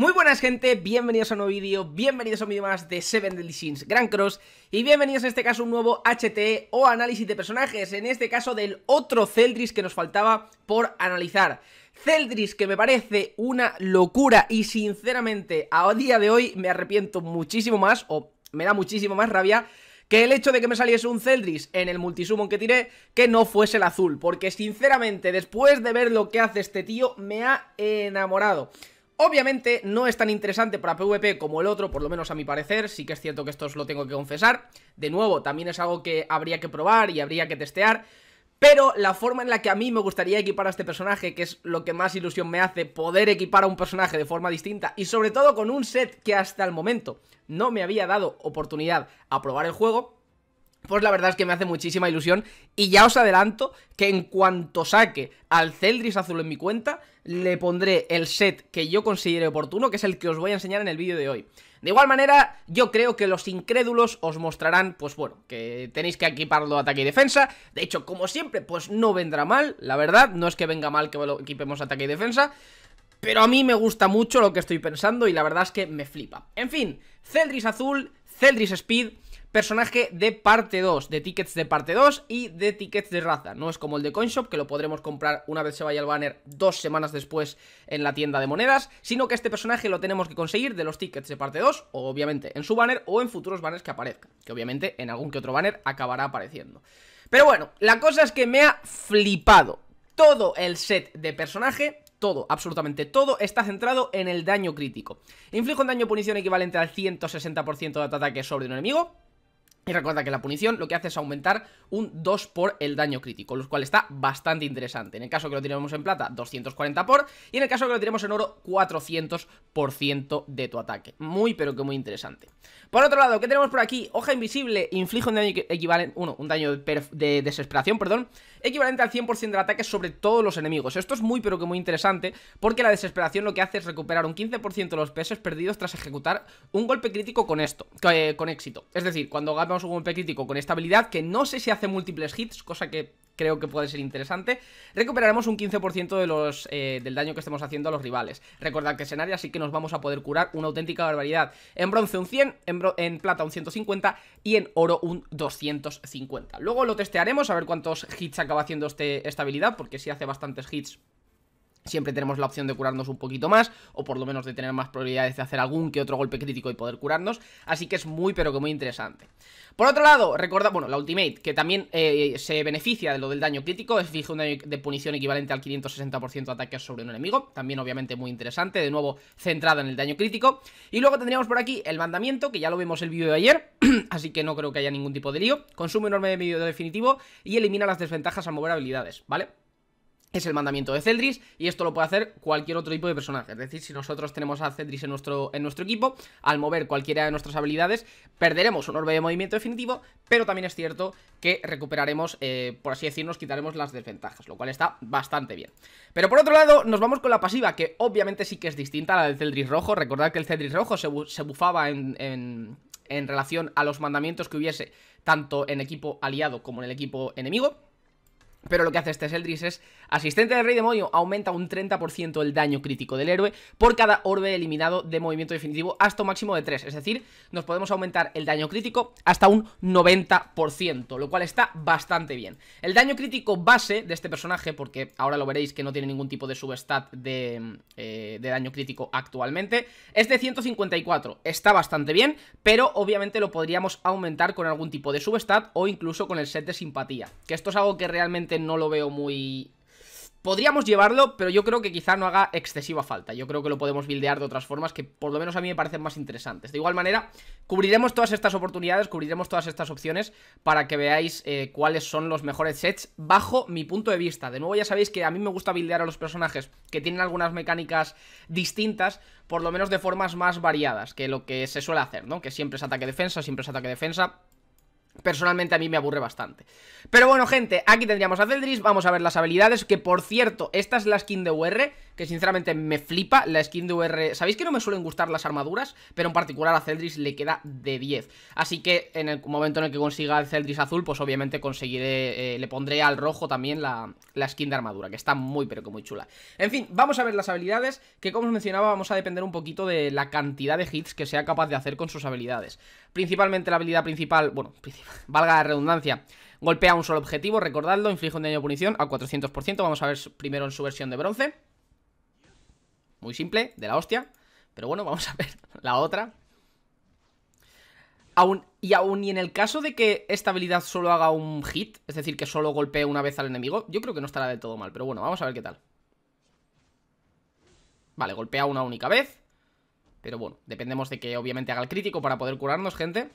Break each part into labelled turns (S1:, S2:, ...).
S1: Muy buenas gente, bienvenidos a un nuevo vídeo, bienvenidos a un vídeo más de Seven Deadly Sins Grand Cross Y bienvenidos en este caso a un nuevo HT o análisis de personajes, en este caso del otro Celdris que nos faltaba por analizar Celdris que me parece una locura y sinceramente a día de hoy me arrepiento muchísimo más, o me da muchísimo más rabia que el hecho de que me saliese un Celdris en el multisumón que tiré, que no fuese el azul. Porque sinceramente, después de ver lo que hace este tío, me ha enamorado. Obviamente no es tan interesante para PvP como el otro, por lo menos a mi parecer, sí que es cierto que esto os lo tengo que confesar. De nuevo, también es algo que habría que probar y habría que testear. Pero la forma en la que a mí me gustaría equipar a este personaje, que es lo que más ilusión me hace, poder equipar a un personaje de forma distinta y sobre todo con un set que hasta el momento no me había dado oportunidad a probar el juego, pues la verdad es que me hace muchísima ilusión y ya os adelanto que en cuanto saque al Celdris azul en mi cuenta, le pondré el set que yo considere oportuno, que es el que os voy a enseñar en el vídeo de hoy. De igual manera, yo creo que los incrédulos os mostrarán, pues bueno, que tenéis que equiparlo ataque y defensa. De hecho, como siempre, pues no vendrá mal, la verdad, no es que venga mal que lo equipemos ataque y defensa. Pero a mí me gusta mucho lo que estoy pensando y la verdad es que me flipa. En fin, Celdris azul, Celdris speed personaje de parte 2, de tickets de parte 2 y de tickets de raza. No es como el de CoinShop, que lo podremos comprar una vez se vaya el banner dos semanas después en la tienda de monedas, sino que este personaje lo tenemos que conseguir de los tickets de parte 2, obviamente en su banner o en futuros banners que aparezcan, que obviamente en algún que otro banner acabará apareciendo. Pero bueno, la cosa es que me ha flipado todo el set de personaje, todo, absolutamente todo, está centrado en el daño crítico. Inflige un daño punición equivalente al 160% de ataque sobre un enemigo, y recuerda que la punición lo que hace es aumentar un 2 por el daño crítico, lo cual está bastante interesante. En el caso que lo tiremos en plata, 240 por, y en el caso que lo tiremos en oro, 400% de tu ataque. Muy, pero que muy interesante. Por otro lado, ¿qué tenemos por aquí? Hoja invisible, inflige un daño equivalente, uno, un daño de, desesperación, perdón, equivalente al 100% del ataque sobre todos los enemigos. Esto es muy pero que muy interesante, porque la desesperación lo que hace es recuperar un 15% de los pesos perdidos tras ejecutar un golpe crítico con esto, eh, con éxito. Es decir, cuando ganamos un golpe crítico con esta habilidad, que no sé si hace múltiples hits, cosa que creo que puede ser interesante. Recuperaremos un 15% de los, eh, del daño que estemos haciendo a los rivales. Recordad que es en área, así que nos vamos a poder curar una auténtica barbaridad. En bronce un 100, en, plata un 150 y en oro un 250. Luego lo testearemos a ver cuántos hits acaba haciendo este, esta habilidad, porque si hace bastantes hits siempre tenemos la opción de curarnos un poquito más, o por lo menos de tener más probabilidades de hacer algún que otro golpe crítico y poder curarnos, así que es muy pero que muy interesante. Por otro lado, recuerda, bueno, la Ultimate, que también eh, se beneficia de lo del daño crítico, es fija un de punición equivalente al 560% de ataques sobre un enemigo, también obviamente muy interesante, de nuevo centrada en el daño crítico, y luego tendríamos por aquí el mandamiento, que ya lo vimos el vídeo de ayer, así que no creo que haya ningún tipo de lío, consume enorme de medio definitivo y elimina las desventajas al mover habilidades, ¿vale? es el mandamiento de Celdris y esto lo puede hacer cualquier otro tipo de personaje. Es decir, si nosotros tenemos a Celdris en nuestro, en nuestro equipo, al mover cualquiera de nuestras habilidades, perderemos un orbe de movimiento definitivo, pero también es cierto que recuperaremos, eh, por así decir, nos quitaremos las desventajas, lo cual está bastante bien. Pero por otro lado, nos vamos con la pasiva, que obviamente sí que es distinta a la del Celdris rojo. Recordad que el Celdris rojo se, bufaba en, en relación a los mandamientos que hubiese tanto en equipo aliado como en el equipo enemigo. Pero lo que hace este Celdris es Asistente del Rey Demonio aumenta un 30% el daño crítico del héroe por cada orbe eliminado de movimiento definitivo hasta un máximo de 3. Es decir, nos podemos aumentar el daño crítico hasta un 90%, lo cual está bastante bien. El daño crítico base de este personaje, porque ahora lo veréis que no tiene ningún tipo de substat de, eh, daño crítico actualmente, es de 154. Está bastante bien, pero obviamente lo podríamos aumentar con algún tipo de substat o incluso con el set de simpatía. Que esto es algo que realmente no lo veo muy Podríamos llevarlo, pero yo creo que quizá no haga excesiva falta. Yo creo que lo podemos buildear de otras formas que por lo menos a mí me parecen más interesantes. De igual manera, cubriremos todas estas oportunidades, cubriremos todas estas opciones para que veáis eh, cuáles son los mejores sets bajo mi punto de vista. De nuevo ya sabéis que a mí me gusta buildear a los personajes que tienen algunas mecánicas distintas, por lo menos de formas más variadas que lo que se suele hacer, ¿no? Que siempre es ataque-defensa, siempre es ataque-defensa Personalmente a mí me aburre bastante Pero bueno gente, aquí tendríamos a Celdris Vamos a ver las habilidades, que por cierto Esta es la skin de UR, que sinceramente me flipa La skin de UR, sabéis que no me suelen gustar Las armaduras, pero en particular a Celdris Le queda de 10, así que En el momento en el que consiga el Celdris azul, pues obviamente Conseguiré, eh, le pondré al rojo También la, la skin de armadura Que está muy pero que muy chula, en fin, vamos a ver Las habilidades, que como os mencionaba, vamos a depender Un poquito de la cantidad de hits que sea capaz de hacer Con sus habilidades, Principalmente la habilidad principal, bueno, valga la redundancia, golpea un solo objetivo, recordadlo, inflige un daño de punición a 400%, vamos a ver primero en su versión de bronce. Muy simple, de la hostia, pero bueno, vamos a ver la otra. Aún, y aún y en el caso de que esta habilidad solo haga un hit, es decir, que solo golpee una vez al enemigo, yo creo que no estará de todo mal, pero bueno, vamos a ver qué tal. Vale, golpea una única vez. Pero bueno, dependemos de que obviamente haga el crítico para poder curarnos, gente.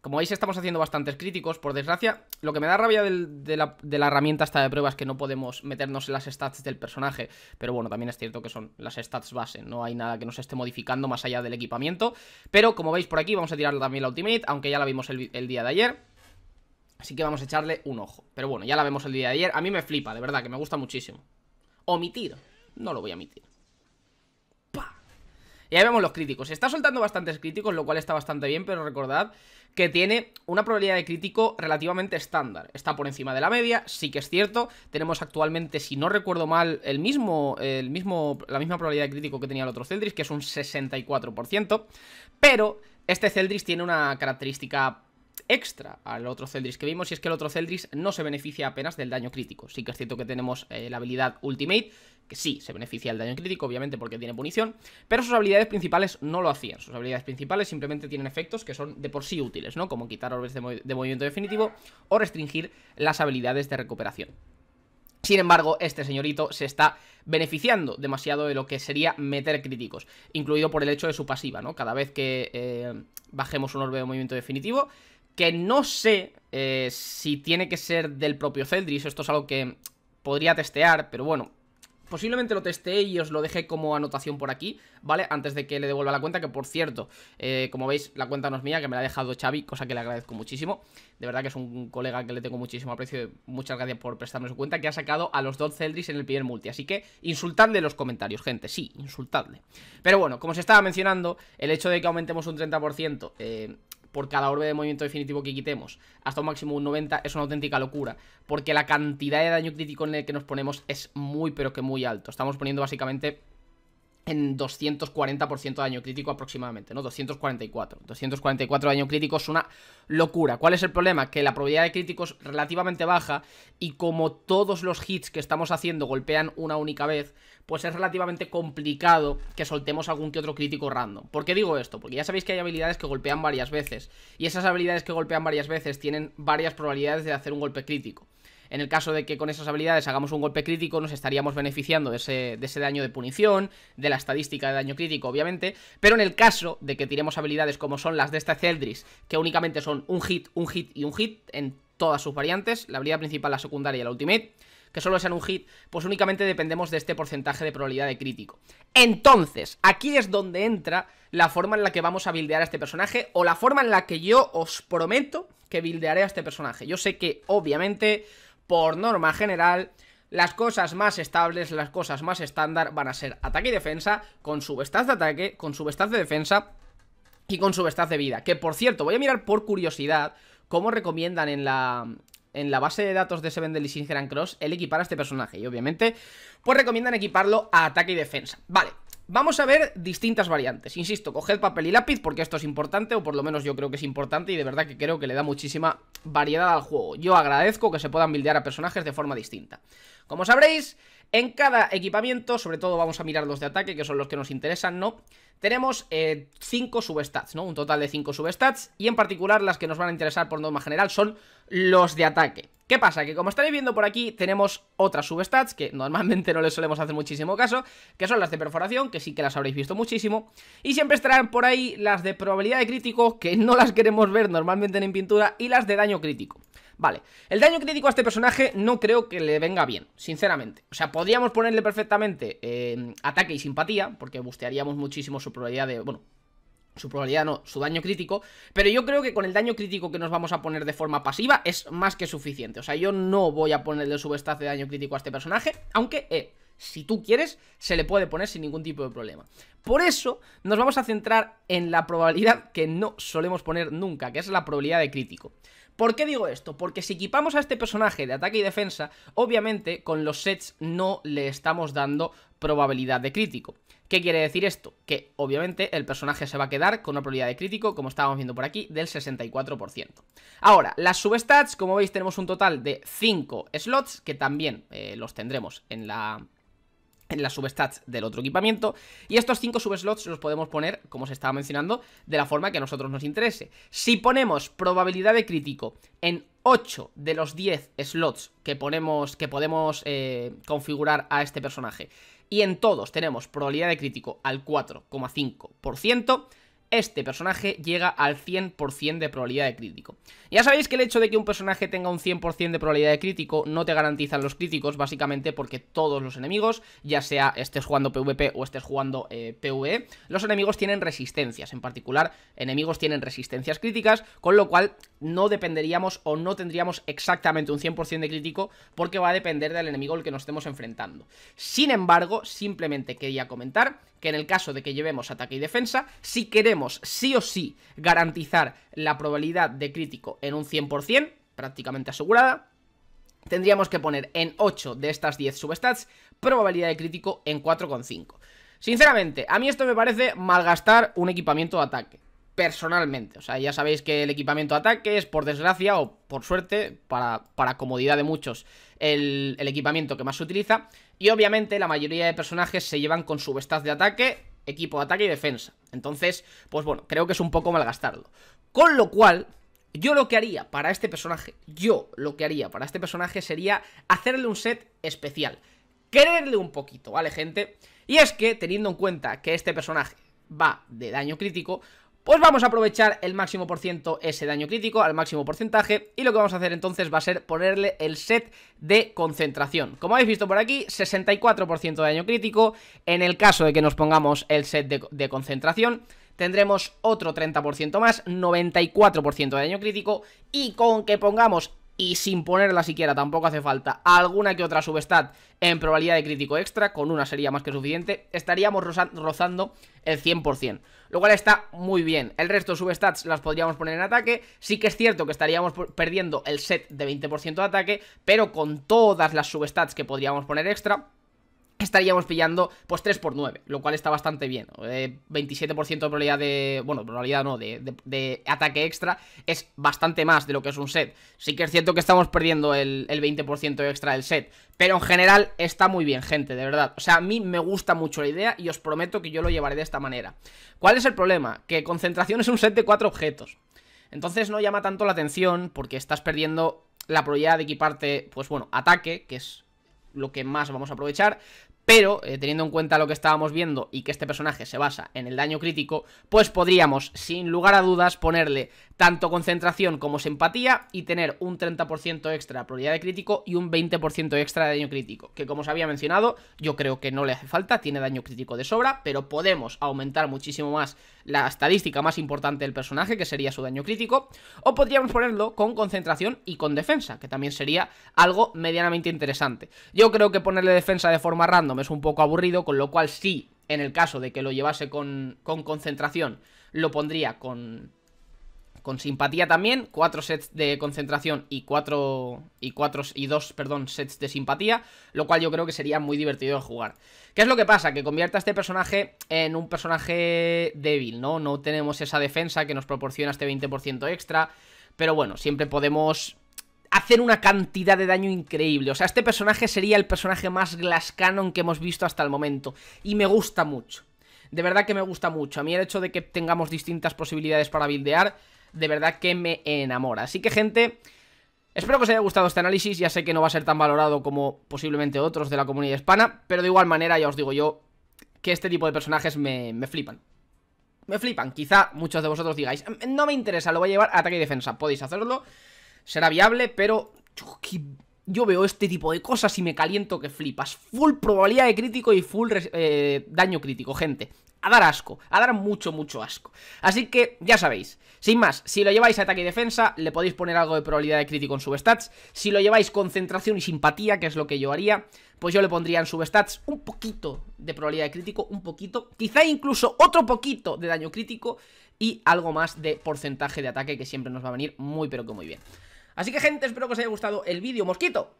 S1: Como veis estamos haciendo bastantes críticos, por desgracia. Lo que me da rabia de, la, herramienta esta de pruebas es que no podemos meternos en las stats del personaje. Pero bueno, también es cierto que son las stats base. No hay nada que nos esté modificando más allá del equipamiento. Pero como veis por aquí vamos a tirar también la Ultimate, aunque ya la vimos el, el día de ayer. Así que vamos a echarle un ojo. Pero bueno, ya la vemos el día de ayer. A mí me flipa, de verdad, que me gusta muchísimo. Omitir. No lo voy a omitir. Y ahí vemos los críticos. Está soltando bastantes críticos, lo cual está bastante bien, pero recordad que tiene una probabilidad de crítico relativamente estándar. Está por encima de la media, sí que es cierto. Tenemos actualmente, si no recuerdo mal, el mismo, el mismo, la misma probabilidad de crítico que tenía el otro Celdris, que es un 64%. Pero este Celdris tiene una característica extra al otro Celdris que vimos y es que el otro Celdris no se beneficia apenas del daño crítico. Sí que es cierto que tenemos eh, la habilidad Ultimate, que sí se beneficia del daño crítico, obviamente porque tiene punición, pero sus habilidades principales no lo hacían. Sus habilidades principales simplemente tienen efectos que son de por sí útiles, ¿no? Como quitar orbes de, movimiento definitivo o restringir las habilidades de recuperación. Sin embargo, este señorito se está beneficiando demasiado de lo que sería meter críticos, incluido por el hecho de su pasiva, ¿no? Cada vez que eh, bajemos un orbe de movimiento definitivo, que no sé eh, si tiene que ser del propio Celdris, esto es algo que podría testear, pero bueno, posiblemente lo testé y os lo dejé como anotación por aquí, ¿vale? Antes de que le devuelva la cuenta, que por cierto, eh, como veis, la cuenta no es mía, que me la ha dejado Xavi, cosa que le agradezco muchísimo. De verdad que es un colega que le tengo muchísimo aprecio, muchas gracias por prestarme su cuenta, que ha sacado a los dos Celdris en el primer multi. Así que insultadle en los comentarios, gente, sí, insultadle. Pero bueno, como se estaba mencionando, el hecho de que aumentemos un 30%... Eh, por cada orbe de movimiento definitivo que quitemos, hasta un máximo de un 90, es una auténtica locura, porque la cantidad de daño crítico en el que nos ponemos es muy pero que muy alto. Estamos poniendo básicamente en 240% de daño crítico aproximadamente, ¿no? 244. 244 de daño crítico es una locura. ¿Cuál es el problema? Que la probabilidad de críticos es relativamente baja y como todos los hits que estamos haciendo golpean una única vez, pues es relativamente complicado que soltemos algún que otro crítico random. ¿Por qué digo esto? Porque ya sabéis que hay habilidades que golpean varias veces y esas habilidades que golpean varias veces tienen varias probabilidades de hacer un golpe crítico. En el caso de que con esas habilidades hagamos un golpe crítico, nos estaríamos beneficiando de ese, de ese daño de punición, de la estadística de daño crítico, obviamente. Pero en el caso de que tiremos habilidades como son las de esta Celdris, que únicamente son un hit, un hit y un hit en todas sus variantes, la habilidad principal, la secundaria y la ultimate, que solo sean un hit, pues únicamente dependemos de este porcentaje de probabilidad de crítico. Entonces, aquí es donde entra la forma en la que vamos a buildear a este personaje o la forma en la que yo os prometo que buildearé a este personaje. Yo sé que, obviamente, por norma general, las cosas más estables, las cosas más estándar van a ser ataque y defensa, con subestaz de ataque, con subestaz de defensa y con subestaz de vida. Que por cierto, voy a mirar por curiosidad cómo recomiendan en la, en la base de datos de Seven Deadly Sinceran Cross el equipar a este personaje. Y obviamente, pues recomiendan equiparlo a ataque y defensa. Vale, Vamos a ver distintas variantes. Insisto, coged papel y lápiz porque esto es importante, o por lo menos yo creo que es importante y de verdad que creo que le da muchísima variedad al juego. Yo agradezco que se puedan buildear a personajes de forma distinta. Como sabréis, en cada equipamiento, sobre todo vamos a mirar los de ataque, que son los que nos interesan, ¿no? Tenemos 5 eh, substats, ¿no? Un total de 5 substats, y en particular las que nos van a interesar por norma general son los de ataque. ¿Qué pasa? Que como estaréis viendo por aquí, tenemos otras substats que normalmente no le solemos hacer muchísimo caso, que son las de perforación, que sí que las habréis visto muchísimo, y siempre estarán por ahí las de probabilidad de crítico, que no las queremos ver normalmente en pintura, y las de daño crítico. Vale, el daño crítico a este personaje no creo que le venga bien, sinceramente. O sea, podríamos ponerle perfectamente eh, ataque y simpatía, porque bustearíamos muchísimo su probabilidad de... Bueno, su probabilidad no, su daño crítico, pero yo creo que con el daño crítico que nos vamos a poner de forma pasiva es más que suficiente, o sea, yo no voy a ponerle subestaz de daño crítico a este personaje, aunque, eh, si tú quieres, se le puede poner sin ningún tipo de problema. Por eso, nos vamos a centrar en la probabilidad que no solemos poner nunca, que es la probabilidad de crítico. ¿Por qué digo esto? Porque si equipamos a este personaje de ataque y defensa, obviamente con los sets no le estamos dando probabilidad de crítico. ¿Qué quiere decir esto? Que obviamente el personaje se va a quedar con una probabilidad de crítico, como estábamos viendo por aquí, del 64%. Ahora, las substats, como veis tenemos un total de 5 slots, que también eh, los tendremos en la, en las substats del otro equipamiento y estos 5 subslots los podemos poner, como se estaba mencionando, de la forma que a nosotros nos interese. Si ponemos probabilidad de crítico en 8 de los 10 slots que, ponemos, que podemos eh, configurar a este personaje y en todos tenemos probabilidad de crítico al 4,5% este personaje llega al 100% de probabilidad de crítico. Ya sabéis que el hecho de que un personaje tenga un 100% de probabilidad de crítico no te garantizan los críticos, básicamente porque todos los enemigos, ya sea estés jugando PvP o estés jugando eh, PvE, los enemigos tienen resistencias, en particular enemigos tienen resistencias críticas, con lo cual no dependeríamos o no tendríamos exactamente un 100% de crítico porque va a depender del enemigo al que nos estemos enfrentando. Sin embargo, simplemente quería comentar que en el caso de que llevemos ataque y defensa, si queremos si sí o sí garantizar la probabilidad de crítico en un 100%, prácticamente asegurada, tendríamos que poner en 8 de estas 10 substats probabilidad de crítico en 4,5. Sinceramente, a mí esto me parece malgastar un equipamiento de ataque, personalmente. O sea, ya sabéis que el equipamiento de ataque es, por desgracia o por suerte, para, comodidad de muchos, el, equipamiento que más se utiliza. Y obviamente la mayoría de personajes se llevan con substats de ataque equipo de ataque y defensa. Entonces, pues bueno, creo que es un poco malgastarlo. Con lo cual, yo lo que haría para este personaje, yo lo que haría para este personaje sería hacerle un set especial. Quererle un poquito, ¿vale, gente? Y es que, teniendo en cuenta que este personaje va de daño crítico, pues vamos a aprovechar el máximo por ciento ese daño crítico, al máximo porcentaje, y lo que vamos a hacer entonces va a ser ponerle el set de concentración. Como habéis visto por aquí, 64% de daño crítico, en el caso de que nos pongamos el set de, concentración, tendremos otro 30% más, 94% de daño crítico, y con que pongamos y sin ponerla siquiera, tampoco hace falta alguna que otra substat en probabilidad de crítico extra, con una sería más que suficiente, estaríamos rozando el 100%, lo cual está muy bien. El resto de substats las podríamos poner en ataque, sí que es cierto que estaríamos perdiendo el set de 20% de ataque, pero con todas las substats que podríamos poner extra, estaríamos pillando pues 3 x 9, lo cual está bastante bien. 27% eh, de probabilidad de, bueno, probabilidad no, de, ataque extra es bastante más de lo que es un set. Sí que es cierto que estamos perdiendo el, el 20% extra del set, pero en general está muy bien, gente, de verdad. O sea, a mí me gusta mucho la idea y os prometo que yo lo llevaré de esta manera. ¿Cuál es el problema? Que concentración es un set de 4 objetos. Entonces no llama tanto la atención porque estás perdiendo la probabilidad de equiparte, pues bueno, ataque, que es lo que más vamos a aprovechar pero eh, teniendo en cuenta lo que estábamos viendo y que este personaje se basa en el daño crítico, pues podríamos, sin lugar a dudas, ponerle tanto concentración como simpatía y tener un 30% extra de probabilidad de crítico y un 20% extra de daño crítico, que como os había mencionado, yo creo que no le hace falta, tiene daño crítico de sobra, pero podemos aumentar muchísimo más la estadística más importante del personaje, que sería su daño crítico, o podríamos ponerlo con concentración y con defensa, que también sería algo medianamente interesante. Yo creo que ponerle defensa de forma random es un poco aburrido, con lo cual sí, en el caso de que lo llevase con, con concentración, lo pondría con con simpatía también, cuatro sets de concentración y cuatro y cuatro y dos perdón, sets de simpatía, lo cual yo creo que sería muy divertido de jugar. ¿Qué es lo que pasa? Que convierta a este personaje en un personaje débil, ¿no? No tenemos esa defensa que nos proporciona este 20% extra, pero bueno, siempre podemos hacer una cantidad de daño increíble. O sea, este personaje sería el personaje más Glass canon que hemos visto hasta el momento. Y me gusta mucho. De verdad que me gusta mucho. A mí el hecho de que tengamos distintas posibilidades para buildear de verdad que me enamora. Así que gente, espero que os haya gustado este análisis, ya sé que no va a ser tan valorado como posiblemente otros de la comunidad hispana, pero de igual manera ya os digo yo que este tipo de personajes me, flipan. Me flipan, quizá muchos de vosotros digáis, mm, no me interesa, lo voy a llevar a ataque y defensa, podéis hacerlo, será viable, pero yo veo este tipo de cosas y me caliento que flipas. Full probabilidad de crítico y full eh, daño crítico, gente a dar asco, a dar mucho, mucho asco. Así que ya sabéis, sin más, si lo lleváis a ataque y defensa, le podéis poner algo de probabilidad de crítico en substats. Si lo lleváis concentración y simpatía, que es lo que yo haría, pues yo le pondría en substats un poquito de probabilidad de crítico, un poquito, quizá incluso otro poquito de daño crítico y algo más de porcentaje de ataque que siempre nos va a venir muy pero que muy bien. Así que gente, espero que os haya gustado el vídeo, mosquito.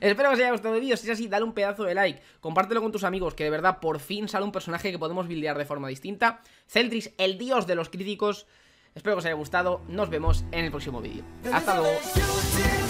S1: Espero que os haya gustado el vídeo, si es así, dale un pedazo de like, compártelo con tus amigos, que de verdad por fin sale un personaje que podemos buildear de forma distinta. Celtris, el dios de los críticos. Espero que os haya gustado, nos vemos en el próximo vídeo. Hasta luego.